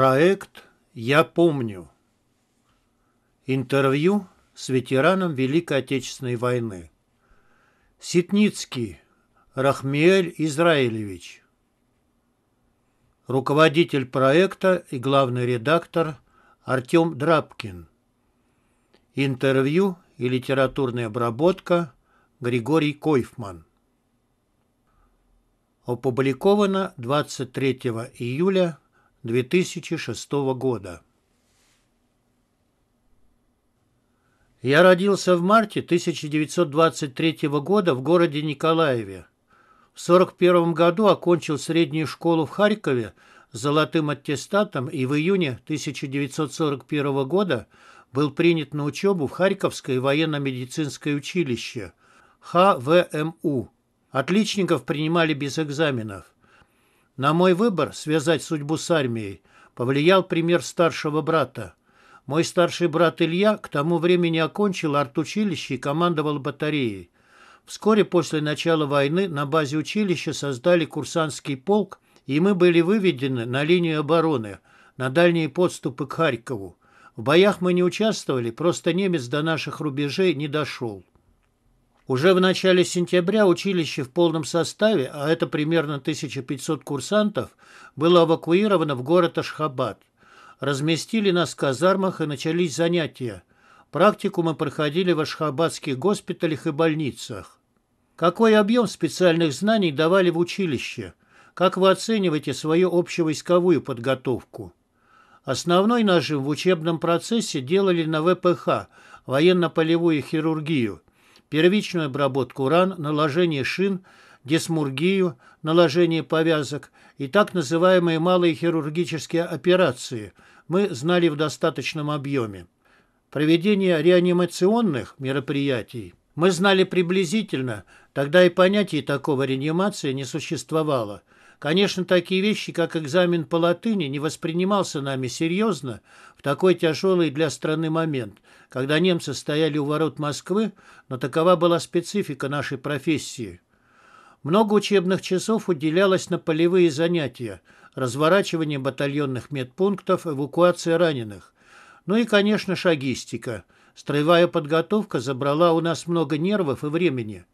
Проект «Я помню». Интервью с ветераном Великой Отечественной войны. Ситницкий Рахмиэль Израилевич. Руководитель проекта и главный редактор Артем Драбкин. Интервью и литературная обработка Григорий Койфман. Опубликовано 23 июля 2006 года. Я родился в марте 1923 года в городе Николаеве. В 1941 году окончил среднюю школу в Харькове с золотым аттестатом и в июне 1941 года был принят на учебу в Харьковское военно-медицинское училище ХВМУ. Отличников принимали без экзаменов. На мой выбор связать судьбу с армией повлиял пример старшего брата. Мой старший брат Илья к тому времени окончил артучилище и командовал батареей. Вскоре после начала войны на базе училища создали курсантский полк, и мы были выведены на линию обороны, на дальние подступы к Харькову. В боях мы не участвовали, просто немец до наших рубежей не дошел. Уже в начале сентября училище в полном составе, а это примерно 1500 курсантов, было эвакуировано в город Ашхабад. Разместили нас в казармах и начались занятия. Практику мы проходили в ашхабадских госпиталях и больницах. Какой объем специальных знаний давали в училище? Как вы оцениваете свою общевойсковую подготовку? Основной нажим в учебном процессе делали на ВПХ – военно-полевую хирургию – первичную обработку ран, наложение шин, десмургию, наложение повязок и так называемые малые хирургические операции мы знали в достаточном объеме. Проведение реанимационных мероприятий мы знали приблизительно, тогда и понятия такого реанимации не существовало – Конечно, такие вещи, как экзамен по латыни, не воспринимался нами серьезно в такой тяжелый для страны момент, когда немцы стояли у ворот Москвы, но такова была специфика нашей профессии. Много учебных часов уделялось на полевые занятия, разворачивание батальонных медпунктов, эвакуация раненых. Ну и, конечно, шагистика. Строевая подготовка забрала у нас много нервов и времени.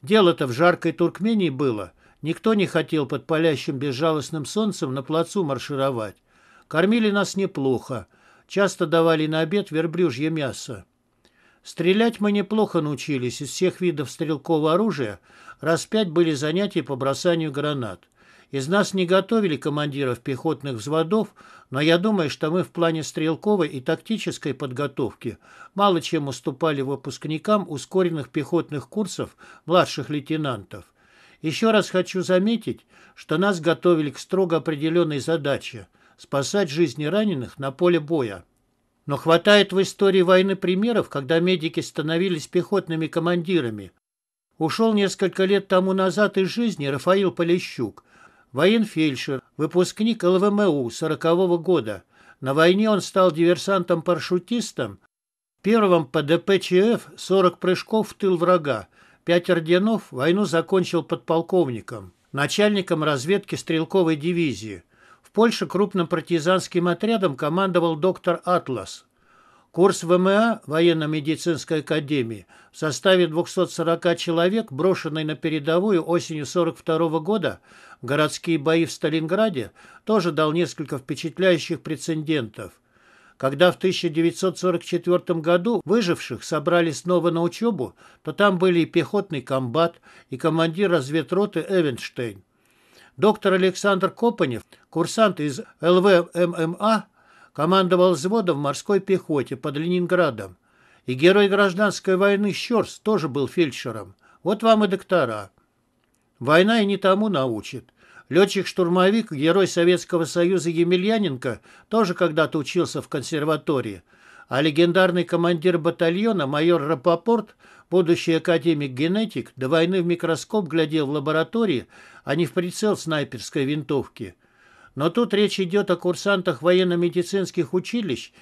Дело-то в жаркой Туркмении было – Никто не хотел под палящим безжалостным солнцем на плацу маршировать. Кормили нас неплохо. Часто давали на обед верблюжье мясо. Стрелять мы неплохо научились из всех видов стрелкового оружия, раз пять были занятия по бросанию гранат. Из нас не готовили командиров пехотных взводов, но я думаю, что мы в плане стрелковой и тактической подготовки мало чем уступали выпускникам ускоренных пехотных курсов младших лейтенантов. Еще раз хочу заметить, что нас готовили к строго определенной задаче – спасать жизни раненых на поле боя. Но хватает в истории войны примеров, когда медики становились пехотными командирами. Ушел несколько лет тому назад из жизни Рафаил Полищук, военфельдшер, выпускник ЛВМУ 40-го года. На войне он стал диверсантом-парашютистом, первым по ДПЧФ 40 прыжков в тыл врага, Пять орденов войну закончил подполковником, начальником разведки стрелковой дивизии. В Польше крупным партизанским отрядом командовал доктор Атлас. Курс ВМА военно-медицинской академии в составе 240 человек, брошенный на передовую осенью 1942 года, городские бои в Сталинграде, тоже дал несколько впечатляющих прецедентов – когда в 1944 году выживших собрали снова на учебу, то там были и пехотный комбат, и командир разведроты Эвенштейн. Доктор Александр Копанев, курсант из ЛВММА, эм эм командовал взводом в морской пехоте под Ленинградом. И герой гражданской войны Щерс тоже был фельдшером. Вот вам и доктора. Война и не тому научит. Летчик-штурмовик, герой Советского Союза Емельяненко, тоже когда-то учился в консерватории, а легендарный командир батальона майор Рапопорт, будущий академик-генетик, до войны в микроскоп глядел в лаборатории, а не в прицел снайперской винтовки. Но тут речь идет о курсантах военно-медицинских училищ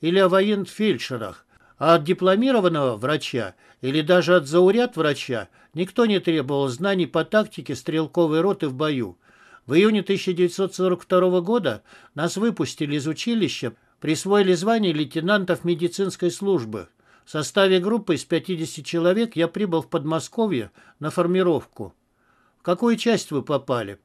или о военфельдшерах, а от дипломированного врача или даже от зауряд врача никто не требовал знаний по тактике стрелковой роты в бою. В июне 1942 года нас выпустили из училища, присвоили звание лейтенантов медицинской службы. В составе группы из 50 человек я прибыл в Подмосковье на формировку. В какую часть вы попали?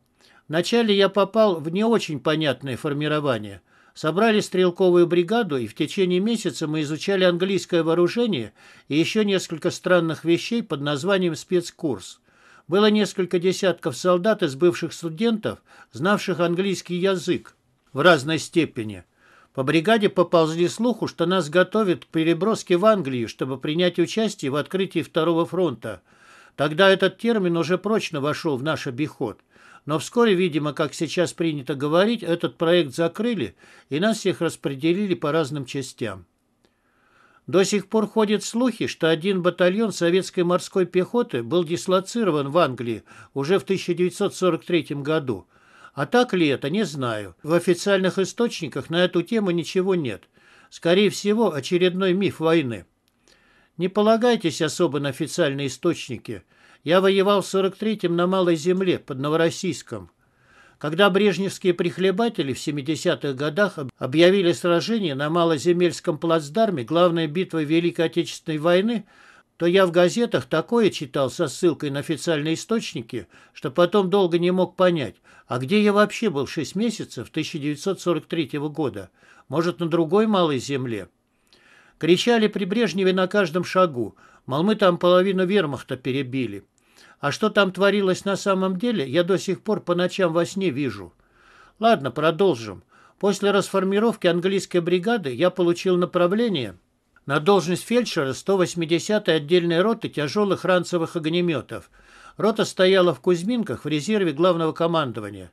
Вначале я попал в не очень понятное формирование. Собрали стрелковую бригаду, и в течение месяца мы изучали английское вооружение и еще несколько странных вещей под названием «спецкурс». Было несколько десятков солдат из бывших студентов, знавших английский язык в разной степени. По бригаде поползли слуху, что нас готовят к переброске в Англию, чтобы принять участие в открытии Второго фронта. Тогда этот термин уже прочно вошел в наш обиход. Но вскоре, видимо, как сейчас принято говорить, этот проект закрыли, и нас всех распределили по разным частям. До сих пор ходят слухи, что один батальон советской морской пехоты был дислоцирован в Англии уже в 1943 году. А так ли это, не знаю. В официальных источниках на эту тему ничего нет. Скорее всего, очередной миф войны. Не полагайтесь особо на официальные источники. Я воевал в 43-м на Малой Земле, под Новороссийском. Когда брежневские прихлебатели в 70-х годах объявили сражение на Малоземельском плацдарме главной битвой Великой Отечественной войны, то я в газетах такое читал со ссылкой на официальные источники, что потом долго не мог понять, а где я вообще был 6 месяцев 1943 года? Может, на другой малой земле? Кричали при Брежневе на каждом шагу, мол, мы там половину вермахта перебили. А что там творилось на самом деле, я до сих пор по ночам во сне вижу. Ладно, продолжим. После расформировки английской бригады я получил направление на должность фельдшера 180-й отдельной роты тяжелых ранцевых огнеметов. Рота стояла в Кузьминках в резерве главного командования.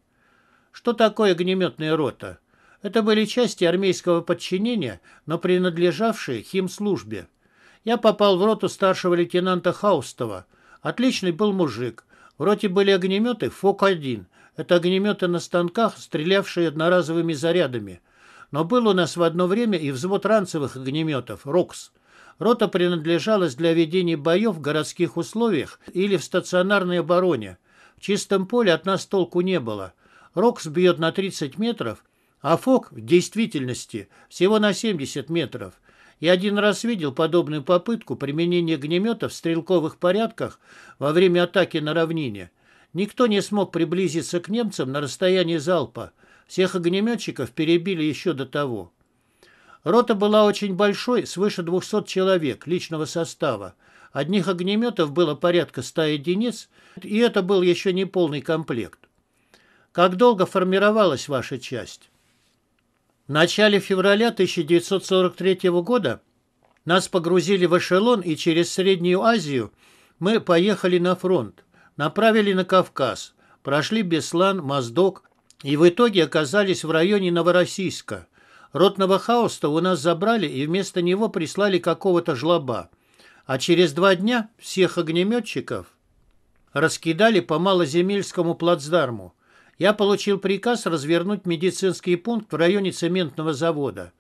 Что такое огнеметная рота? Это были части армейского подчинения, но принадлежавшие химслужбе. Я попал в роту старшего лейтенанта Хаустова – Отличный был мужик. В роте были огнеметы ФОК-1. Это огнеметы на станках, стрелявшие одноразовыми зарядами. Но был у нас в одно время и взвод ранцевых огнеметов «Рокс». Рота принадлежалась для ведения боев в городских условиях или в стационарной обороне. В чистом поле от нас толку не было. «Рокс» бьет на 30 метров, а «Фок» в действительности всего на 70 метров – я один раз видел подобную попытку применения огнемета в стрелковых порядках во время атаки на равнине. Никто не смог приблизиться к немцам на расстоянии залпа. Всех огнеметчиков перебили еще до того. Рота была очень большой, свыше 200 человек личного состава. Одних огнеметов было порядка 100 единиц, и это был еще не полный комплект. Как долго формировалась ваша часть? В начале февраля 1943 года нас погрузили в эшелон, и через Среднюю Азию мы поехали на фронт, направили на Кавказ, прошли Беслан, Моздок и в итоге оказались в районе Новороссийска. Ротного хауста у нас забрали и вместо него прислали какого-то жлоба. А через два дня всех огнеметчиков раскидали по малоземельскому плацдарму. Я получил приказ развернуть медицинский пункт в районе цементного завода.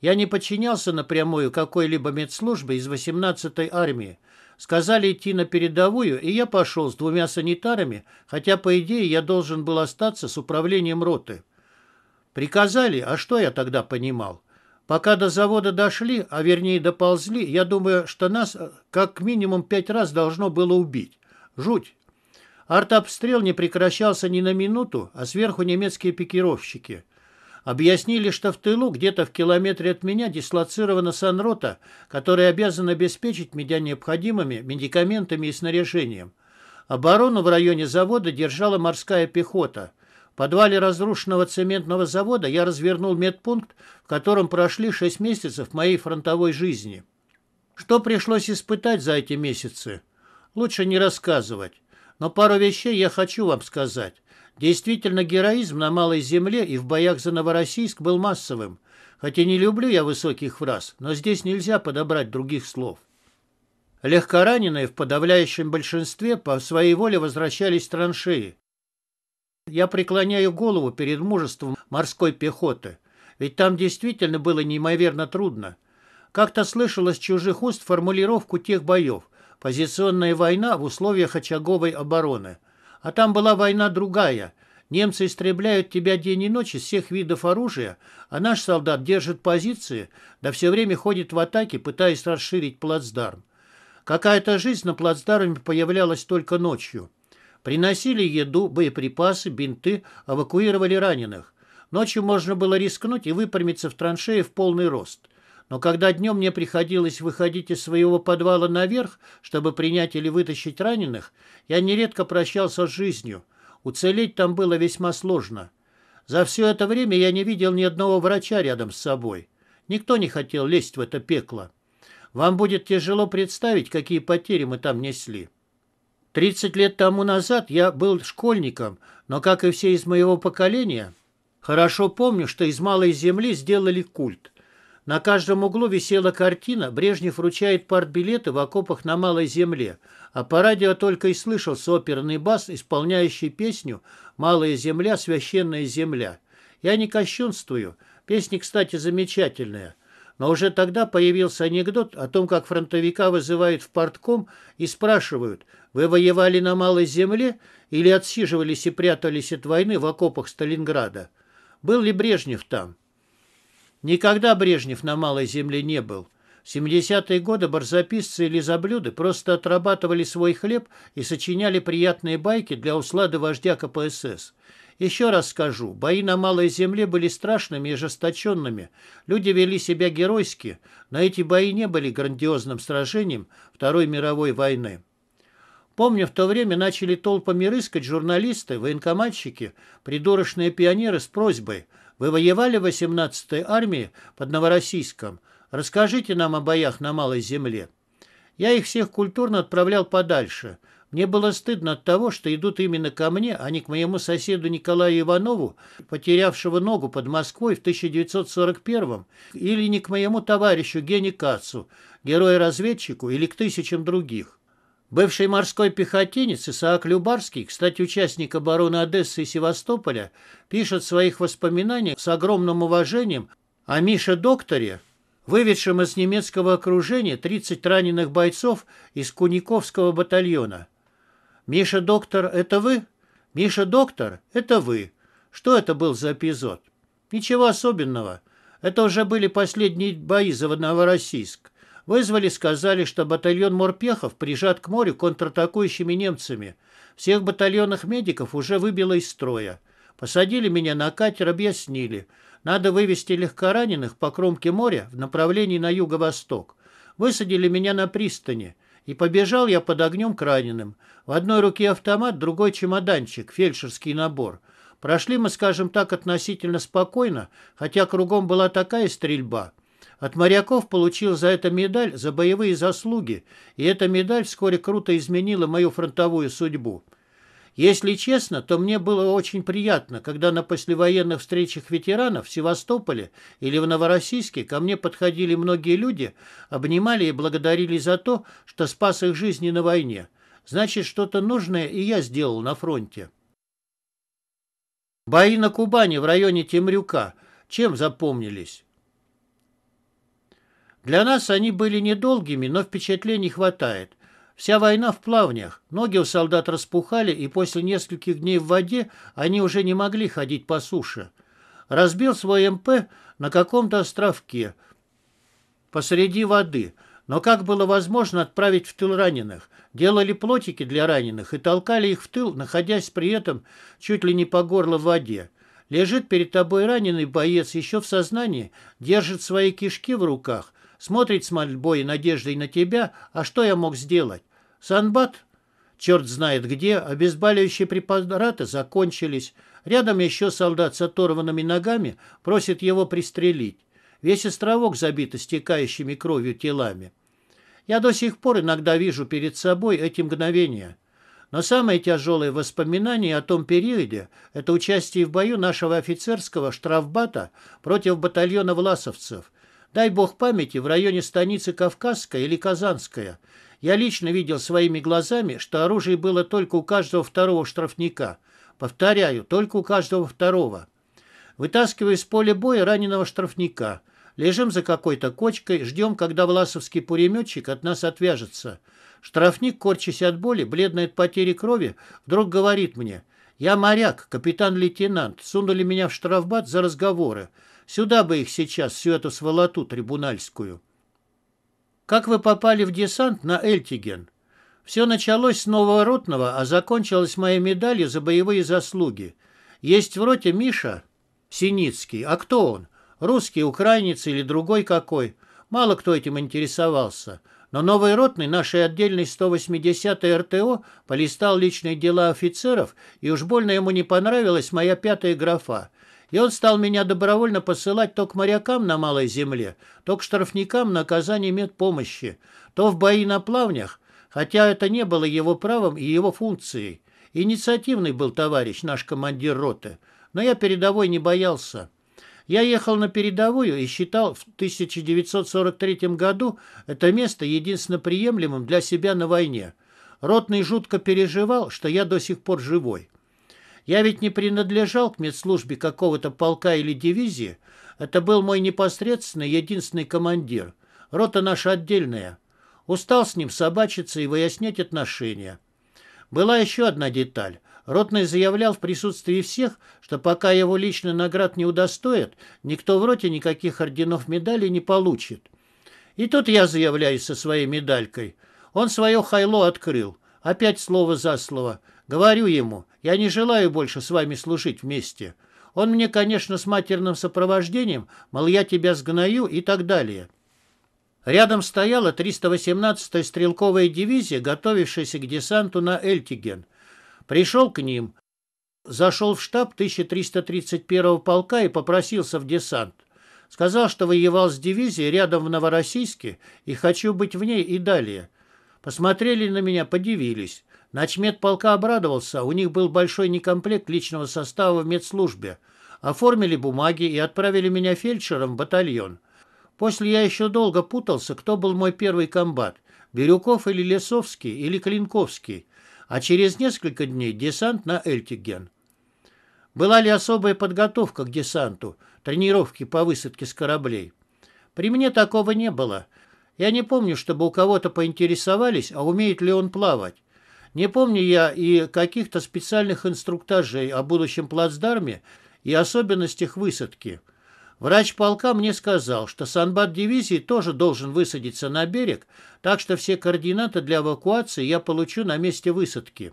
Я не подчинялся напрямую какой-либо медслужбе из 18-й армии. Сказали идти на передовую, и я пошел с двумя санитарами, хотя, по идее, я должен был остаться с управлением роты. Приказали, а что я тогда понимал? Пока до завода дошли, а вернее доползли, я думаю, что нас э, как минимум пять раз должно было убить. Жуть. Артобстрел не прекращался ни на минуту, а сверху немецкие пикировщики. Объяснили, что в тылу, где-то в километре от меня, дислоцирована санрота, которая обязана обеспечить меня необходимыми медикаментами и снаряжением. Оборону в районе завода держала морская пехота. В подвале разрушенного цементного завода я развернул медпункт, в котором прошли 6 месяцев моей фронтовой жизни. Что пришлось испытать за эти месяцы? Лучше не рассказывать. Но пару вещей я хочу вам сказать. Действительно, героизм на Малой Земле и в боях за Новороссийск был массовым. Хотя не люблю я высоких фраз, но здесь нельзя подобрать других слов. Легкораненые в подавляющем большинстве по своей воле возвращались в траншеи. Я преклоняю голову перед мужеством морской пехоты, ведь там действительно было неимоверно трудно. Как-то слышалось чужих уст формулировку тех боев. Позиционная война в условиях очаговой обороны. А там была война другая. Немцы истребляют тебя день и ночь из всех видов оружия, а наш солдат держит позиции, да все время ходит в атаке, пытаясь расширить плацдарм. Какая-то жизнь на плацдарме появлялась только ночью. Приносили еду, боеприпасы, бинты, эвакуировали раненых. Ночью можно было рискнуть и выпрямиться в траншеи в полный рост. Но когда днем мне приходилось выходить из своего подвала наверх, чтобы принять или вытащить раненых, я нередко прощался с жизнью. Уцелеть там было весьма сложно. За все это время я не видел ни одного врача рядом с собой. Никто не хотел лезть в это пекло. Вам будет тяжело представить, какие потери мы там несли. 30 лет тому назад я был школьником, но, как и все из моего поколения, хорошо помню, что из малой земли сделали культ. На каждом углу висела картина «Брежнев вручает партбилеты в окопах на Малой Земле», а по радио только и слышался оперный бас, исполняющий песню «Малая земля, священная земля». Я не кощунствую, песня, кстати, замечательная. Но уже тогда появился анекдот о том, как фронтовика вызывают в партком и спрашивают, вы воевали на Малой Земле или отсиживались и прятались от войны в окопах Сталинграда? Был ли Брежнев там? Никогда Брежнев на Малой Земле не был. В 70-е годы барзаписцы и лизоблюды просто отрабатывали свой хлеб и сочиняли приятные байки для услады вождя КПСС. Еще раз скажу, бои на Малой Земле были страшными и ожесточенными. Люди вели себя геройски, но эти бои не были грандиозным сражением Второй мировой войны. Помню, в то время начали толпами рыскать журналисты, военкоматчики, придурочные пионеры с просьбой – вы воевали в 18-й армии под Новороссийском. Расскажите нам о боях на Малой Земле. Я их всех культурно отправлял подальше. Мне было стыдно от того, что идут именно ко мне, а не к моему соседу Николаю Иванову, потерявшего ногу под Москвой в 1941 или не к моему товарищу Гене Кацу, герою-разведчику или к тысячам других. Бывший морской пехотинец Исаак Любарский, кстати, участник обороны Одессы и Севастополя, пишет в своих воспоминаниях с огромным уважением о Мише-докторе, выведшем из немецкого окружения 30 раненых бойцов из Куниковского батальона. «Миша-доктор, это вы? Миша-доктор, это вы. Что это был за эпизод?» «Ничего особенного. Это уже были последние бои за Новороссийск. Вызвали, сказали, что батальон морпехов прижат к морю контратакующими немцами. Всех батальонных медиков уже выбило из строя. Посадили меня на катер, объяснили. Надо вывести легкораненых по кромке моря в направлении на юго-восток. Высадили меня на пристани. И побежал я под огнем к раненым. В одной руке автомат, другой чемоданчик, фельдшерский набор. Прошли мы, скажем так, относительно спокойно, хотя кругом была такая стрельба – от моряков получил за это медаль за боевые заслуги, и эта медаль вскоре круто изменила мою фронтовую судьбу. Если честно, то мне было очень приятно, когда на послевоенных встречах ветеранов в Севастополе или в Новороссийске ко мне подходили многие люди, обнимали и благодарили за то, что спас их жизни на войне. Значит, что-то нужное и я сделал на фронте. Бои на Кубани в районе Темрюка. Чем запомнились? Для нас они были недолгими, но впечатлений хватает. Вся война в плавнях, ноги у солдат распухали, и после нескольких дней в воде они уже не могли ходить по суше. Разбил свой МП на каком-то островке посреди воды, но как было возможно отправить в тыл раненых? Делали плотики для раненых и толкали их в тыл, находясь при этом чуть ли не по горло в воде. Лежит перед тобой раненый боец еще в сознании, держит свои кишки в руках – смотрит с мольбой и надеждой на тебя, а что я мог сделать? Санбат? Черт знает где, обезболивающие препараты закончились. Рядом еще солдат с оторванными ногами просит его пристрелить. Весь островок забит истекающими кровью телами. Я до сих пор иногда вижу перед собой эти мгновения. Но самое тяжелое воспоминание о том периоде – это участие в бою нашего офицерского штрафбата против батальона власовцев, Дай бог памяти, в районе станицы Кавказская или Казанская. Я лично видел своими глазами, что оружие было только у каждого второго штрафника. Повторяю, только у каждого второго. Вытаскиваю из поля боя раненого штрафника. Лежим за какой-то кочкой, ждем, когда власовский пулеметчик от нас отвяжется. Штрафник, корчась от боли, бледный от потери крови, вдруг говорит мне, «Я моряк, капитан-лейтенант, сунули меня в штрафбат за разговоры. Сюда бы их сейчас, всю эту сволоту трибунальскую. Как вы попали в десант на Эльтиген? Все началось с Новоротного, а закончилось моей медалью за боевые заслуги. Есть в роте Миша Синицкий. А кто он? Русский, украинец или другой какой? Мало кто этим интересовался. Но новый ротный нашей отдельной 180-й РТО полистал личные дела офицеров, и уж больно ему не понравилась моя пятая графа. И он стал меня добровольно посылать то к морякам на малой земле, то к штрафникам на Казани медпомощи, то в бои на плавнях, хотя это не было его правом и его функцией. Инициативный был товарищ, наш командир роты, но я передовой не боялся. Я ехал на передовую и считал в 1943 году это место единственно приемлемым для себя на войне. Ротный жутко переживал, что я до сих пор живой. Я ведь не принадлежал к медслужбе какого-то полка или дивизии. Это был мой непосредственный единственный командир. Рота наша отдельная. Устал с ним собачиться и выяснять отношения. Была еще одна деталь. Ротный заявлял в присутствии всех, что пока его лично наград не удостоят, никто в роте никаких орденов медалей не получит. И тут я заявляю со своей медалькой. Он свое хайло открыл. Опять слово за слово. Говорю ему, я не желаю больше с вами служить вместе. Он мне, конечно, с матерным сопровождением, мол, я тебя сгною и так далее. Рядом стояла 318-я стрелковая дивизия, готовившаяся к десанту на Эльтиген. Пришел к ним, зашел в штаб 1331-го полка и попросился в десант. Сказал, что воевал с дивизией рядом в Новороссийске и хочу быть в ней и далее. Посмотрели на меня, подивились. Начмед полка обрадовался, у них был большой некомплект личного состава в медслужбе. Оформили бумаги и отправили меня фельдшером в батальон. После я еще долго путался, кто был мой первый комбат – Бирюков или Лесовский или Клинковский, а через несколько дней десант на Эльтиген. Была ли особая подготовка к десанту, тренировки по высадке с кораблей? При мне такого не было. Я не помню, чтобы у кого-то поинтересовались, а умеет ли он плавать. Не помню я и каких-то специальных инструктажей о будущем плацдарме и особенностях высадки. Врач полка мне сказал, что санбат дивизии тоже должен высадиться на берег, так что все координаты для эвакуации я получу на месте высадки.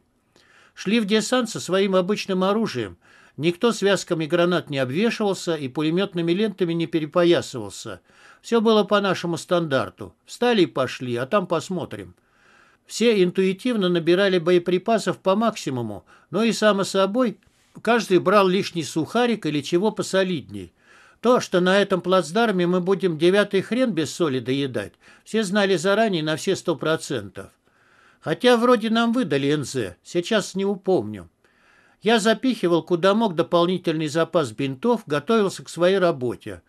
Шли в десант со своим обычным оружием. Никто связками гранат не обвешивался и пулеметными лентами не перепоясывался. Все было по нашему стандарту. Встали и пошли, а там посмотрим. Все интуитивно набирали боеприпасов по максимуму, но и само собой каждый брал лишний сухарик или чего посолидней. То, что на этом плацдарме мы будем девятый хрен без соли доедать, все знали заранее на все сто процентов. Хотя вроде нам выдали НЗ, сейчас не упомню. Я запихивал куда мог дополнительный запас бинтов, готовился к своей работе.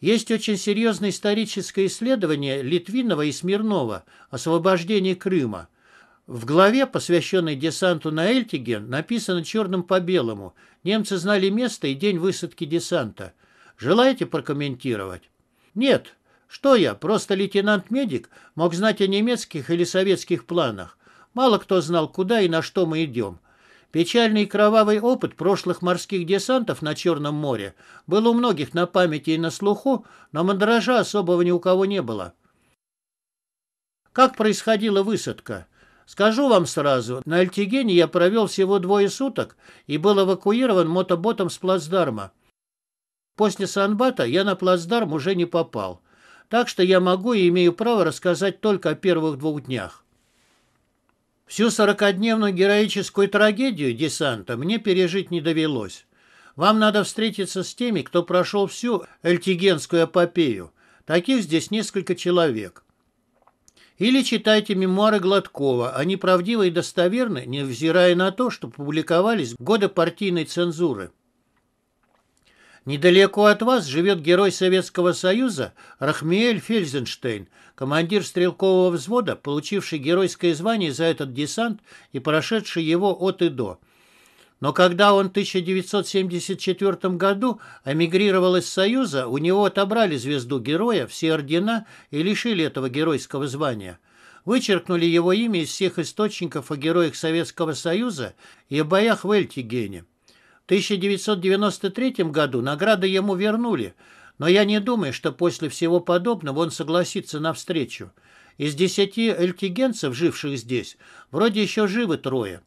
Есть очень серьезное историческое исследование Литвинова и Смирнова «Освобождение Крыма». В главе, посвященной десанту на Эльтиген, написано черным по белому. Немцы знали место и день высадки десанта. Желаете прокомментировать? Нет. Что я, просто лейтенант-медик, мог знать о немецких или советских планах. Мало кто знал, куда и на что мы идем. Печальный и кровавый опыт прошлых морских десантов на Черном море был у многих на памяти и на слуху, но мандража особого ни у кого не было. Как происходила высадка? Скажу вам сразу, на Альтигене я провел всего двое суток и был эвакуирован мотоботом с плацдарма. После Санбата я на плацдарм уже не попал, так что я могу и имею право рассказать только о первых двух днях. Всю сорокодневную героическую трагедию десанта мне пережить не довелось. Вам надо встретиться с теми, кто прошел всю эльтигенскую эпопею. Таких здесь несколько человек. Или читайте мемуары Гладкова. Они правдивы и достоверны, невзирая на то, что публиковались в годы партийной цензуры. Недалеко от вас живет герой Советского Союза Рахмиэль Фельзенштейн, командир стрелкового взвода, получивший геройское звание за этот десант и прошедший его от и до. Но когда он в 1974 году эмигрировал из Союза, у него отобрали звезду героя, все ордена и лишили этого геройского звания. Вычеркнули его имя из всех источников о героях Советского Союза и о боях в Эльтигене. 1993 году награды ему вернули, но я не думаю, что после всего подобного он согласится на встречу. Из десяти эльтигенцев, живших здесь, вроде еще живы трое.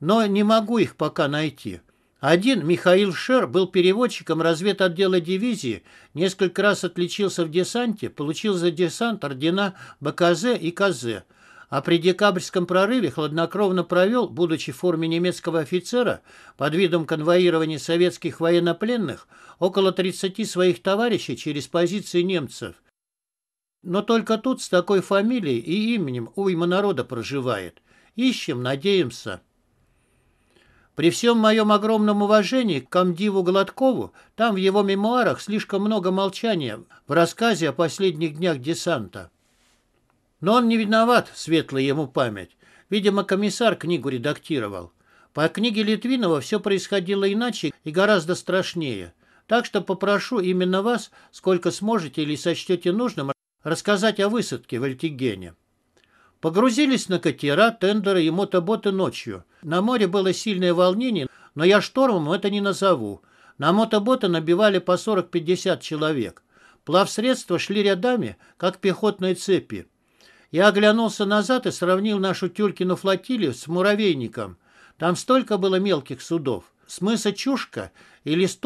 Но не могу их пока найти. Один, Михаил Шер, был переводчиком разведотдела дивизии, несколько раз отличился в десанте, получил за десант ордена БКЗ и КЗ а при декабрьском прорыве хладнокровно провел, будучи в форме немецкого офицера, под видом конвоирования советских военнопленных, около 30 своих товарищей через позиции немцев. Но только тут с такой фамилией и именем уйма народа проживает. Ищем, надеемся. При всем моем огромном уважении к комдиву Гладкову, там в его мемуарах слишком много молчания в рассказе о последних днях десанта. Но он не виноват, светлая ему память. Видимо, комиссар книгу редактировал. По книге Литвинова все происходило иначе и гораздо страшнее. Так что попрошу именно вас, сколько сможете или сочтете нужным, рассказать о высадке в Альтигене. Погрузились на катера, тендеры и мотоботы ночью. На море было сильное волнение, но я штормом это не назову. На мотоботы набивали по 40-50 человек. Плавсредства шли рядами, как пехотные цепи. Я оглянулся назад и сравнил нашу Тюлькину флотилию с муравейником. Там столько было мелких судов. С мыса Чушка или с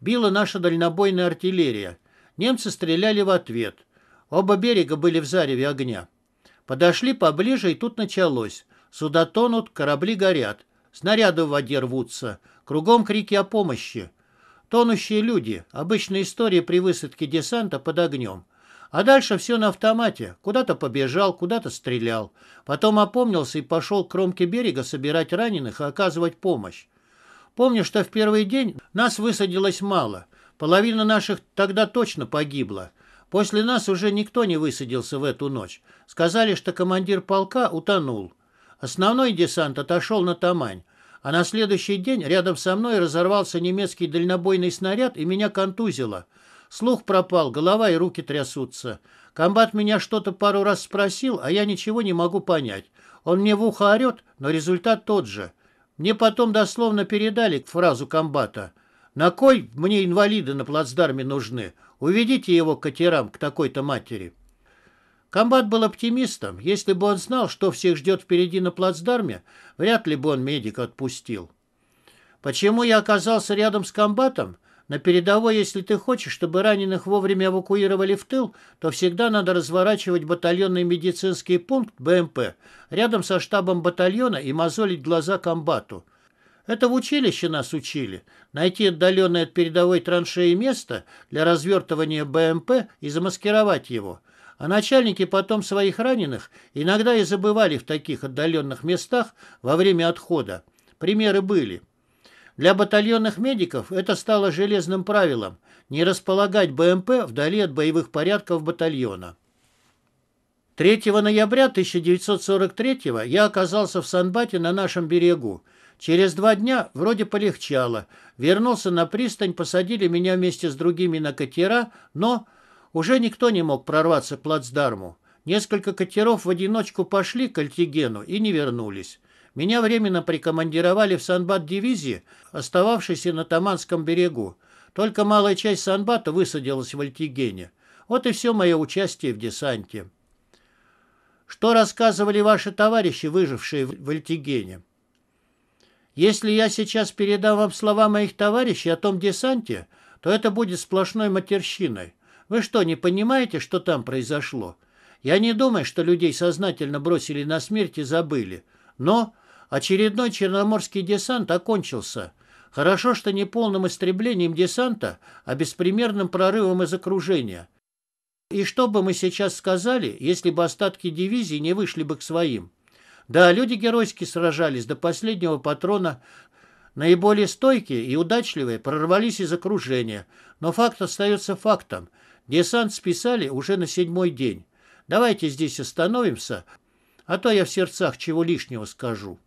била наша дальнобойная артиллерия. Немцы стреляли в ответ. Оба берега были в зареве огня. Подошли поближе, и тут началось. Суда тонут, корабли горят. Снаряды в воде рвутся. Кругом крики о помощи. Тонущие люди. Обычная история при высадке десанта под огнем. А дальше все на автомате. Куда-то побежал, куда-то стрелял. Потом опомнился и пошел к кромке берега собирать раненых и оказывать помощь. Помню, что в первый день нас высадилось мало. Половина наших тогда точно погибла. После нас уже никто не высадился в эту ночь. Сказали, что командир полка утонул. Основной десант отошел на Тамань. А на следующий день рядом со мной разорвался немецкий дальнобойный снаряд и меня контузило – Слух пропал, голова и руки трясутся. Комбат меня что-то пару раз спросил, а я ничего не могу понять. Он мне в ухо орет, но результат тот же. Мне потом дословно передали фразу комбата. «На кой мне инвалиды на плацдарме нужны? Уведите его к катерам, к такой-то матери». Комбат был оптимистом. Если бы он знал, что всех ждет впереди на плацдарме, вряд ли бы он медика отпустил. Почему я оказался рядом с комбатом? На передовой, если ты хочешь, чтобы раненых вовремя эвакуировали в тыл, то всегда надо разворачивать батальонный медицинский пункт БМП рядом со штабом батальона и мозолить глаза комбату. Это в училище нас учили. Найти отдаленное от передовой траншеи место для развертывания БМП и замаскировать его. А начальники потом своих раненых иногда и забывали в таких отдаленных местах во время отхода. Примеры были. Для батальонных медиков это стало железным правилом не располагать БМП вдали от боевых порядков батальона. 3 ноября 1943 я оказался в Санбате на нашем берегу. Через два дня вроде полегчало. Вернулся на пристань, посадили меня вместе с другими на катера, но уже никто не мог прорваться к плацдарму. Несколько катеров в одиночку пошли к Альтигену и не вернулись. Меня временно прикомандировали в санбат дивизии, остававшейся на Таманском берегу. Только малая часть санбата высадилась в Альтигене. Вот и все мое участие в десанте. Что рассказывали ваши товарищи, выжившие в Альтигене? Если я сейчас передам вам слова моих товарищей о том десанте, то это будет сплошной матерщиной. Вы что, не понимаете, что там произошло? Я не думаю, что людей сознательно бросили на смерть и забыли. Но Очередной черноморский десант окончился. Хорошо, что не полным истреблением десанта, а беспримерным прорывом из окружения. И что бы мы сейчас сказали, если бы остатки дивизии не вышли бы к своим? Да, люди геройски сражались до последнего патрона, Наиболее стойкие и удачливые прорвались из окружения, но факт остается фактом. Десант списали уже на седьмой день. Давайте здесь остановимся, а то я в сердцах чего лишнего скажу.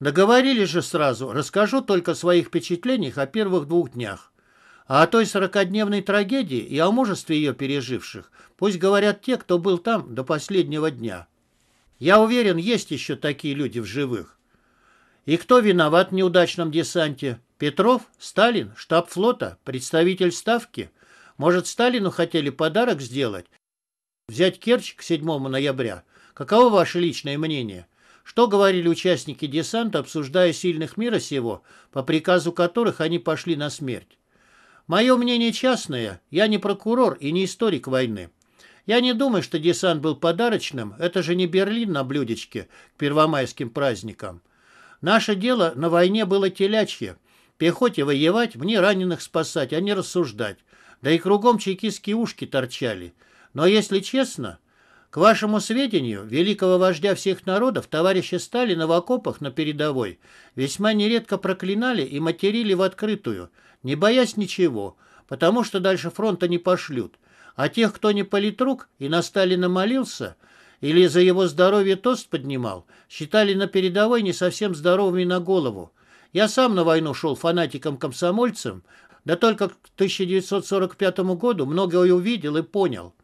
Договорились же сразу, расскажу только о своих впечатлениях о первых двух днях. А о той сорокодневной трагедии и о мужестве ее переживших пусть говорят те, кто был там до последнего дня. Я уверен, есть еще такие люди в живых. И кто виноват в неудачном десанте? Петров? Сталин? Штаб флота? Представитель Ставки? Может, Сталину хотели подарок сделать? Взять Керчь к 7 ноября? Каково ваше личное мнение? Что говорили участники десанта, обсуждая сильных мира сего, по приказу которых они пошли на смерть? Мое мнение частное, я не прокурор и не историк войны. Я не думаю, что десант был подарочным, это же не Берлин на блюдечке к первомайским праздникам. Наше дело на войне было телячье. Пехоте воевать, мне раненых спасать, а не рассуждать. Да и кругом чекистские ушки торчали. Но если честно, к вашему сведению, великого вождя всех народов, товарища Сталина в окопах на передовой весьма нередко проклинали и материли в открытую, не боясь ничего, потому что дальше фронта не пошлют. А тех, кто не политрук и на Сталина молился, или за его здоровье тост поднимал, считали на передовой не совсем здоровыми на голову. Я сам на войну шел фанатиком-комсомольцем, да только к 1945 году многое увидел и понял –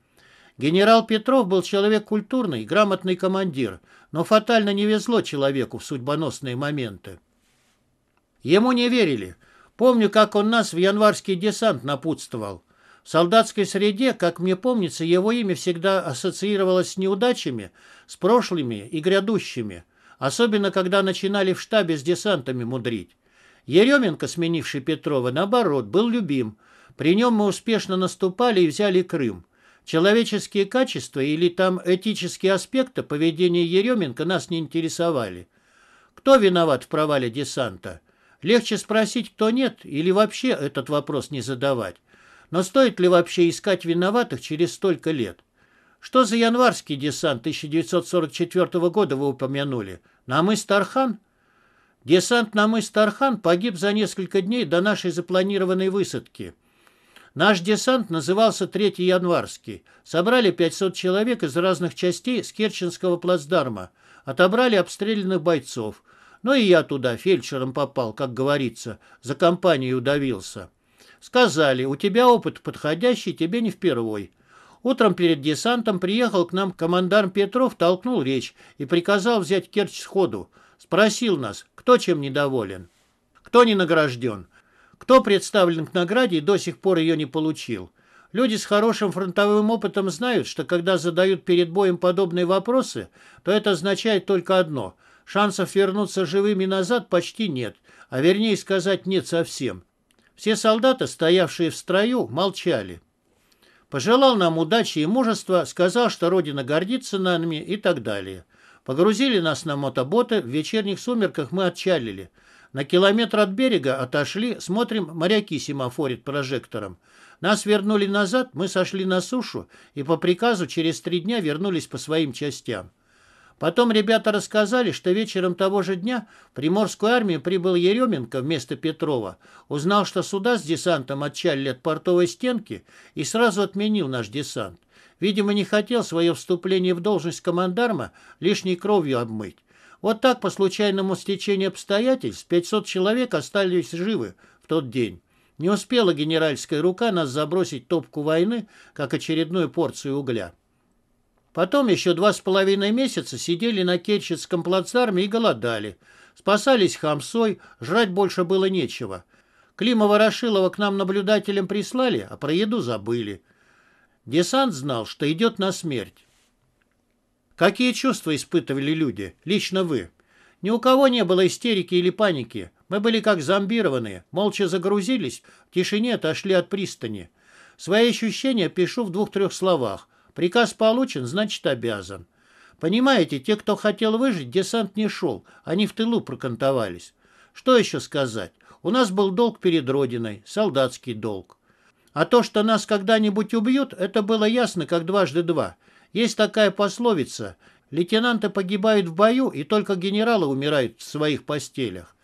Генерал Петров был человек культурный, грамотный командир, но фатально не везло человеку в судьбоносные моменты. Ему не верили. Помню, как он нас в январский десант напутствовал. В солдатской среде, как мне помнится, его имя всегда ассоциировалось с неудачами, с прошлыми и грядущими, особенно когда начинали в штабе с десантами мудрить. Еременко, сменивший Петрова, наоборот, был любим. При нем мы успешно наступали и взяли Крым. Человеческие качества или там этические аспекты поведения Еременко нас не интересовали. Кто виноват в провале десанта? Легче спросить, кто нет, или вообще этот вопрос не задавать. Но стоит ли вообще искать виноватых через столько лет? Что за январский десант 1944 года вы упомянули? На мыс Тархан? Десант на мыс Тархан погиб за несколько дней до нашей запланированной высадки – Наш десант назывался «Третий январский». Собрали 500 человек из разных частей Скерченского плацдарма. Отобрали обстрелянных бойцов. Ну и я туда фельдшером попал, как говорится. За компанию удавился. Сказали, у тебя опыт подходящий, тебе не впервой. Утром перед десантом приехал к нам командарм Петров, толкнул речь и приказал взять Керчь сходу. Спросил нас, кто чем недоволен, кто не награжден. Кто представлен к награде и до сих пор ее не получил? Люди с хорошим фронтовым опытом знают, что когда задают перед боем подобные вопросы, то это означает только одно – шансов вернуться живыми назад почти нет, а вернее сказать нет совсем. Все солдаты, стоявшие в строю, молчали. Пожелал нам удачи и мужества, сказал, что Родина гордится нами и так далее. Погрузили нас на мотоботы, в вечерних сумерках мы отчалили – на километр от берега отошли, смотрим, моряки семафорят прожектором. Нас вернули назад, мы сошли на сушу и по приказу через три дня вернулись по своим частям. Потом ребята рассказали, что вечером того же дня в Приморскую армию прибыл Еременко вместо Петрова, узнал, что суда с десантом отчалили от портовой стенки и сразу отменил наш десант. Видимо, не хотел свое вступление в должность командарма лишней кровью обмыть. Вот так, по случайному стечению обстоятельств, 500 человек остались живы в тот день. Не успела генеральская рука нас забросить топку войны, как очередную порцию угля. Потом еще два с половиной месяца сидели на Керченском плацдарме и голодали. Спасались хамсой, жрать больше было нечего. Клима Ворошилова к нам наблюдателям прислали, а про еду забыли. Десант знал, что идет на смерть. Какие чувства испытывали люди, лично вы? Ни у кого не было истерики или паники. Мы были как зомбированы, молча загрузились, в тишине отошли от пристани. Свои ощущения пишу в двух-трех словах. Приказ получен, значит обязан. Понимаете, те, кто хотел выжить, десант не шел, они в тылу прокантовались. Что еще сказать? У нас был долг перед Родиной, солдатский долг. А то, что нас когда-нибудь убьют, это было ясно, как дважды два – есть такая пословица «Лейтенанты погибают в бою, и только генералы умирают в своих постелях».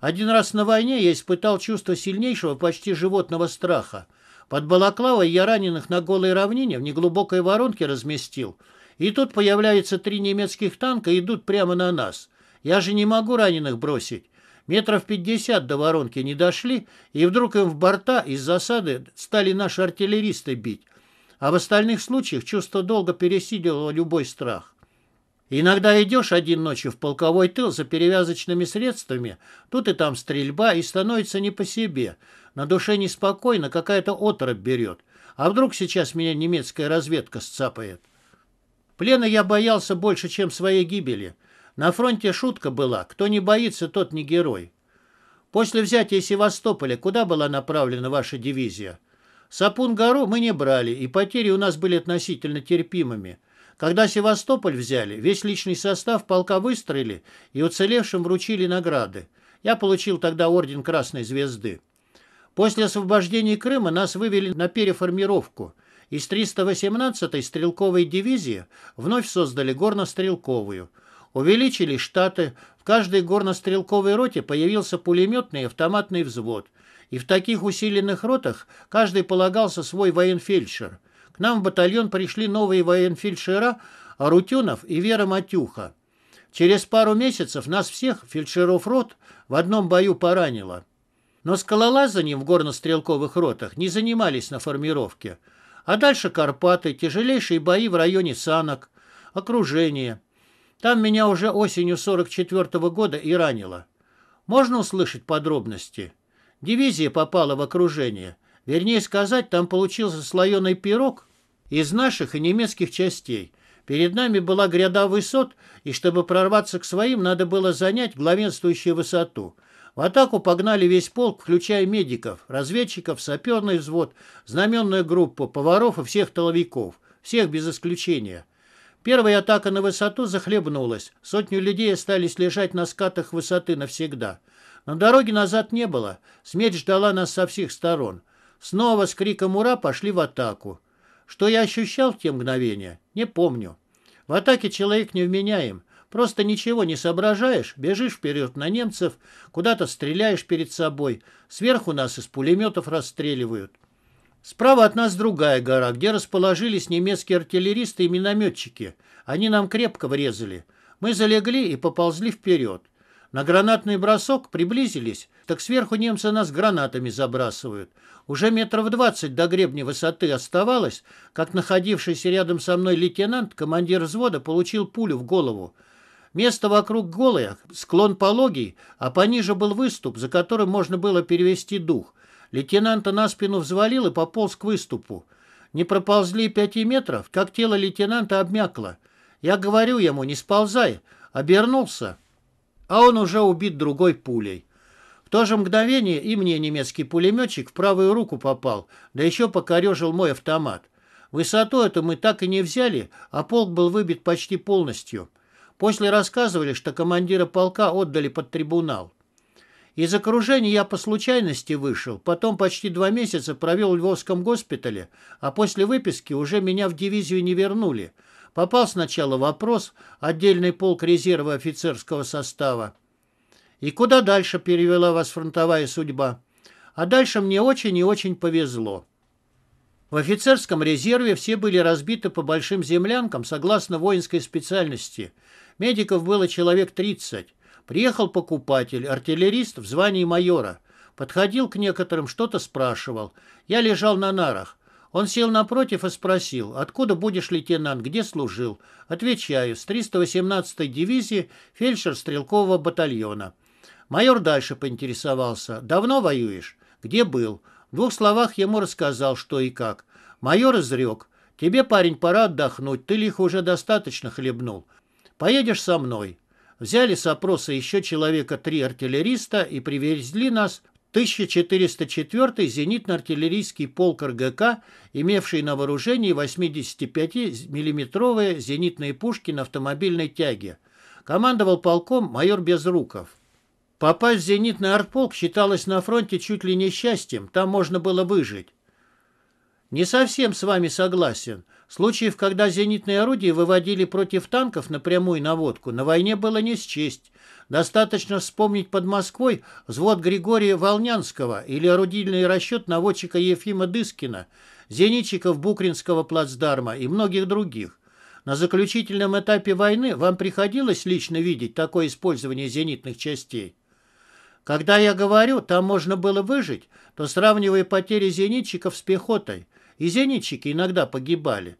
Один раз на войне я испытал чувство сильнейшего почти животного страха. Под Балаклавой я раненых на голой равнине в неглубокой воронке разместил. И тут появляются три немецких танка и идут прямо на нас. Я же не могу раненых бросить. Метров пятьдесят до воронки не дошли, и вдруг им в борта из засады стали наши артиллеристы бить. А в остальных случаях чувство долга пересиливало любой страх. Иногда идешь один ночью в полковой тыл за перевязочными средствами, тут и там стрельба, и становится не по себе. На душе неспокойно, какая-то оторопь берет. А вдруг сейчас меня немецкая разведка сцапает? Плена я боялся больше, чем своей гибели. На фронте шутка была, кто не боится, тот не герой. После взятия Севастополя куда была направлена ваша дивизия? Сапун-гору мы не брали, и потери у нас были относительно терпимыми. Когда Севастополь взяли, весь личный состав полка выстроили и уцелевшим вручили награды. Я получил тогда орден Красной Звезды. После освобождения Крыма нас вывели на переформировку. Из 318-й стрелковой дивизии вновь создали горно-стрелковую. Увеличили штаты, в каждой горно-стрелковой роте появился пулеметный и автоматный взвод и в таких усиленных ротах каждый полагался свой военфельдшер. К нам в батальон пришли новые военфельдшера Арутюнов и Вера Матюха. Через пару месяцев нас всех, фельдшеров рот, в одном бою поранило. Но скалолазанием в горно-стрелковых ротах не занимались на формировке. А дальше Карпаты, тяжелейшие бои в районе Санок, окружение. Там меня уже осенью 44 -го года и ранило. Можно услышать подробности?» Дивизия попала в окружение. Вернее сказать, там получился слоеный пирог из наших и немецких частей. Перед нами была гряда высот, и чтобы прорваться к своим, надо было занять главенствующую высоту. В атаку погнали весь полк, включая медиков, разведчиков, саперный взвод, знаменную группу, поваров и всех толовиков. Всех без исключения. Первая атака на высоту захлебнулась. Сотню людей остались лежать на скатах высоты навсегда. На дороге назад не было. Смерть ждала нас со всех сторон. Снова с криком «Ура!» пошли в атаку. Что я ощущал в те мгновения, не помню. В атаке человек невменяем. Просто ничего не соображаешь, бежишь вперед на немцев, куда-то стреляешь перед собой. Сверху нас из пулеметов расстреливают. Справа от нас другая гора, где расположились немецкие артиллеристы и минометчики. Они нам крепко врезали. Мы залегли и поползли вперед. На гранатный бросок приблизились, так сверху немцы нас гранатами забрасывают. Уже метров двадцать до гребня высоты оставалось, как находившийся рядом со мной лейтенант, командир взвода, получил пулю в голову. Место вокруг голое, склон пологий, а пониже был выступ, за которым можно было перевести дух. Лейтенанта на спину взвалил и пополз к выступу. Не проползли пяти метров, как тело лейтенанта обмякло. Я говорю ему, не сползай. Обернулся а он уже убит другой пулей. В то же мгновение и мне немецкий пулеметчик в правую руку попал, да еще покорежил мой автомат. Высоту эту мы так и не взяли, а полк был выбит почти полностью. После рассказывали, что командира полка отдали под трибунал. Из окружения я по случайности вышел, потом почти два месяца провел в Львовском госпитале, а после выписки уже меня в дивизию не вернули – Попал сначала вопрос отдельный полк резерва офицерского состава. И куда дальше перевела вас фронтовая судьба? А дальше мне очень и очень повезло. В офицерском резерве все были разбиты по большим землянкам согласно воинской специальности. Медиков было человек 30. Приехал покупатель, артиллерист в звании майора. Подходил к некоторым, что-то спрашивал. Я лежал на нарах. Он сел напротив и спросил, откуда будешь, лейтенант, где служил? Отвечаю, с 318-й дивизии фельдшер стрелкового батальона. Майор дальше поинтересовался, давно воюешь? Где был? В двух словах ему рассказал, что и как. Майор изрек, тебе, парень, пора отдохнуть, ты лихо уже достаточно хлебнул. Поедешь со мной. Взяли с опроса еще человека три артиллериста и привезли нас 1404 зенитно-артиллерийский полк РГК, имевший на вооружении 85 миллиметровые зенитные пушки на автомобильной тяге. Командовал полком майор Безруков. Попасть в зенитный артполк считалось на фронте чуть ли не счастьем, там можно было выжить. Не совсем с вами согласен. Случаев, когда зенитные орудия выводили против танков напрямую наводку, на войне было не счесть. Достаточно вспомнить под Москвой взвод Григория Волнянского или орудийный расчет наводчика Ефима Дыскина, зенитчиков Букринского плацдарма и многих других. На заключительном этапе войны вам приходилось лично видеть такое использование зенитных частей? Когда я говорю, там можно было выжить, то сравнивая потери зенитчиков с пехотой. И зенитчики иногда погибали.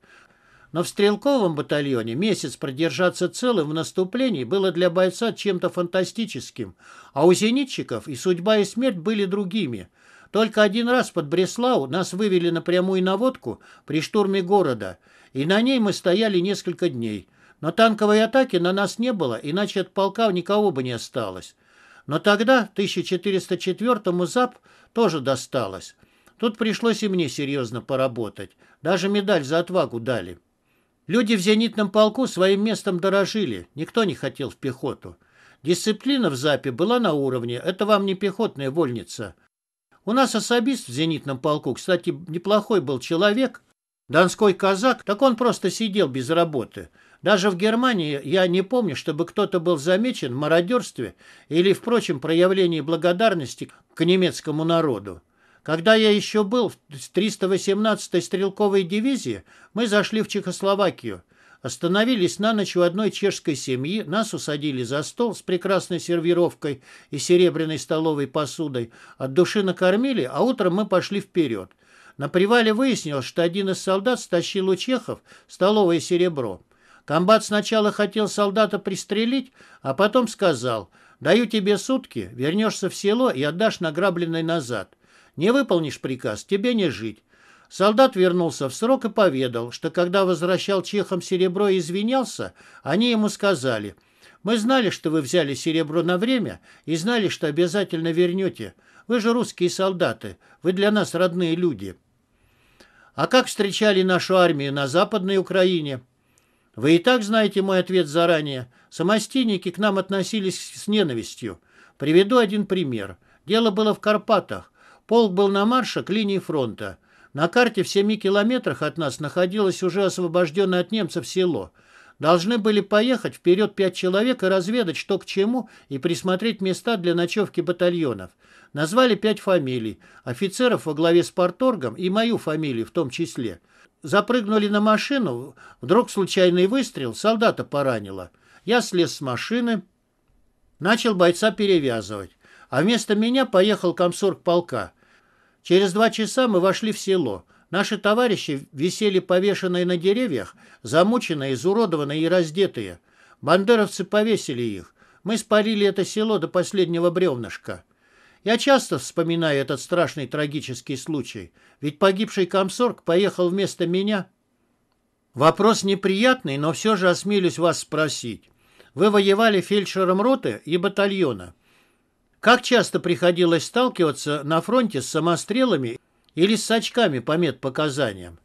Но в стрелковом батальоне месяц продержаться целым в наступлении было для бойца чем-то фантастическим, а у зенитчиков и судьба, и смерть были другими. Только один раз под Бреслау нас вывели на прямую наводку при штурме города, и на ней мы стояли несколько дней. Но танковой атаки на нас не было, иначе от полка никого бы не осталось. Но тогда 1404-му ЗАП тоже досталось. Тут пришлось и мне серьезно поработать. Даже медаль за отвагу дали. Люди в зенитном полку своим местом дорожили, никто не хотел в пехоту. Дисциплина в ЗАПе была на уровне, это вам не пехотная вольница. У нас особист в зенитном полку, кстати, неплохой был человек, донской казак, так он просто сидел без работы. Даже в Германии я не помню, чтобы кто-то был замечен в мародерстве или впрочем, проявлении благодарности к немецкому народу. Когда я еще был в 318-й стрелковой дивизии, мы зашли в Чехословакию. Остановились на ночь у одной чешской семьи, нас усадили за стол с прекрасной сервировкой и серебряной столовой посудой, от души накормили, а утром мы пошли вперед. На привале выяснилось, что один из солдат стащил у чехов столовое серебро. Комбат сначала хотел солдата пристрелить, а потом сказал «Даю тебе сутки, вернешься в село и отдашь награбленное назад». Не выполнишь приказ, тебе не жить. Солдат вернулся в срок и поведал, что когда возвращал чехам серебро и извинялся, они ему сказали, «Мы знали, что вы взяли серебро на время и знали, что обязательно вернете. Вы же русские солдаты, вы для нас родные люди». «А как встречали нашу армию на Западной Украине?» «Вы и так знаете мой ответ заранее. Самостейники к нам относились с ненавистью. Приведу один пример. Дело было в Карпатах. Полк был на марше к линии фронта. На карте в семи километрах от нас находилось уже освобожденное от немцев село. Должны были поехать вперед пять человек и разведать, что к чему, и присмотреть места для ночевки батальонов. Назвали пять фамилий, офицеров во главе с порторгом и мою фамилию в том числе. Запрыгнули на машину, вдруг случайный выстрел, солдата поранило. Я слез с машины, начал бойца перевязывать а вместо меня поехал комсорг полка. Через два часа мы вошли в село. Наши товарищи висели повешенные на деревьях, замученные, изуродованные и раздетые. Бандеровцы повесили их. Мы спалили это село до последнего бревнышка. Я часто вспоминаю этот страшный трагический случай, ведь погибший комсорг поехал вместо меня. Вопрос неприятный, но все же осмелюсь вас спросить. Вы воевали фельдшером роты и батальона. Как часто приходилось сталкиваться на фронте с самострелами или с очками по медпоказаниям?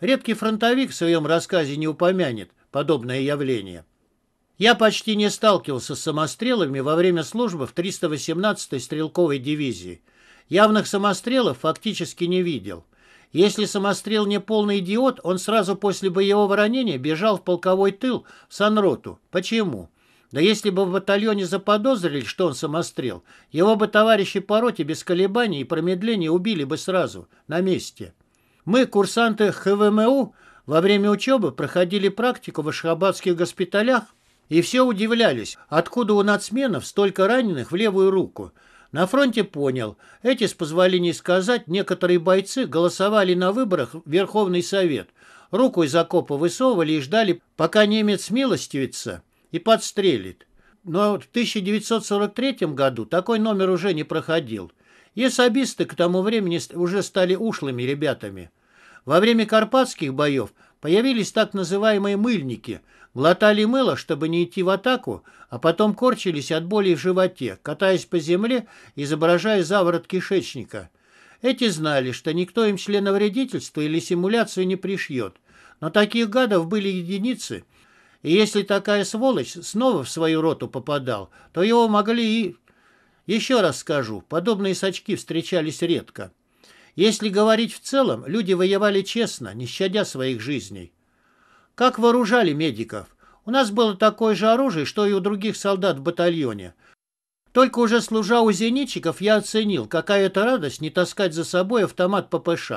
Редкий фронтовик в своем рассказе не упомянет подобное явление. Я почти не сталкивался с самострелами во время службы в 318-й стрелковой дивизии. Явных самострелов фактически не видел. Если самострел не полный идиот, он сразу после боевого ранения бежал в полковой тыл в Санроту. Почему? Да если бы в батальоне заподозрили, что он самострел, его бы товарищи по роте без колебаний и промедления убили бы сразу, на месте. Мы, курсанты ХВМУ, во время учебы проходили практику в ашхабадских госпиталях и все удивлялись, откуда у нацменов столько раненых в левую руку. На фронте понял, эти, с позволения сказать, некоторые бойцы голосовали на выборах в Верховный Совет, руку из окопа высовывали и ждали, пока немец милостивится и подстрелит. Но в 1943 году такой номер уже не проходил. Есабисты к тому времени уже стали ушлыми ребятами. Во время карпатских боев появились так называемые «мыльники», глотали мыло, чтобы не идти в атаку, а потом корчились от боли в животе, катаясь по земле, изображая заворот кишечника. Эти знали, что никто им членовредительство или симуляцию не пришьет, но таких гадов были единицы – и если такая сволочь снова в свою роту попадал, то его могли и... Еще раз скажу, подобные сачки встречались редко. Если говорить в целом, люди воевали честно, не щадя своих жизней. Как вооружали медиков? У нас было такое же оружие, что и у других солдат в батальоне. Только уже служа у зенитчиков, я оценил, какая это радость не таскать за собой автомат ППШ.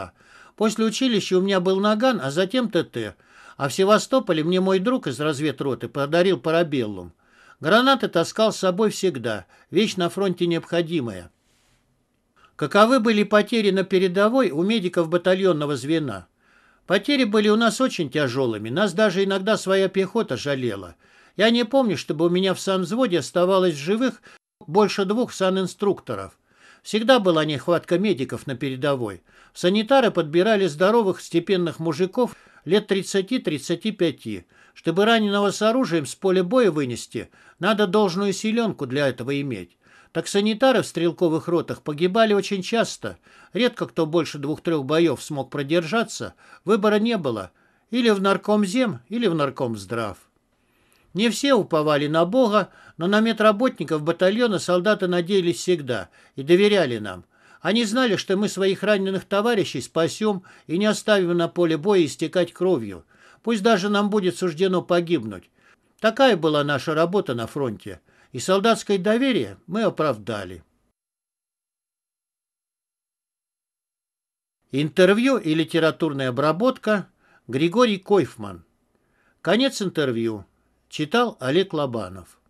После училища у меня был наган, а затем ТТ – а в Севастополе мне мой друг из разведроты подарил парабеллум. Гранаты таскал с собой всегда, вещь на фронте необходимая. Каковы были потери на передовой у медиков батальонного звена? Потери были у нас очень тяжелыми, нас даже иногда своя пехота жалела. Я не помню, чтобы у меня в санзводе оставалось живых больше двух санинструкторов. Всегда была нехватка медиков на передовой. Санитары подбирали здоровых степенных мужиков – лет 30-35. Чтобы раненого с оружием с поля боя вынести, надо должную силенку для этого иметь. Так санитары в стрелковых ротах погибали очень часто. Редко кто больше двух-трех боев смог продержаться, выбора не было. Или в наркомзем, или в наркомздрав. Не все уповали на Бога, но на медработников батальона солдаты надеялись всегда и доверяли нам. Они знали, что мы своих раненых товарищей спасем и не оставим на поле боя истекать кровью. Пусть даже нам будет суждено погибнуть. Такая была наша работа на фронте, и солдатское доверие мы оправдали. Интервью и литературная обработка Григорий Койфман. Конец интервью. Читал Олег Лобанов.